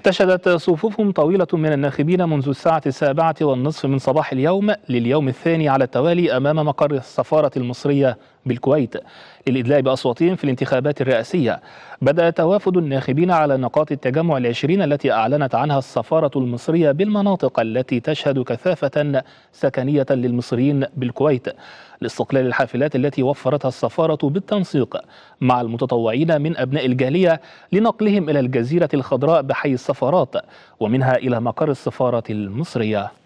احتشدت صفوف طويلة من الناخبين منذ الساعة السابعة والنصف من صباح اليوم لليوم الثاني على التوالي أمام مقر السفارة المصرية بالكويت للإدلاء بأصواتهم في الانتخابات الرئاسية بدأ توافد الناخبين على نقاط التجمع العشرين التي أعلنت عنها السفارة المصرية بالمناطق التي تشهد كثافة سكنية للمصريين بالكويت لاستقلال الحافلات التي وفرتها السفارة بالتنسيق مع المتطوعين من أبناء الجالية لنقلهم إلى الجزيرة الخضراء بحي السفارات ومنها إلى مقر السفارة المصرية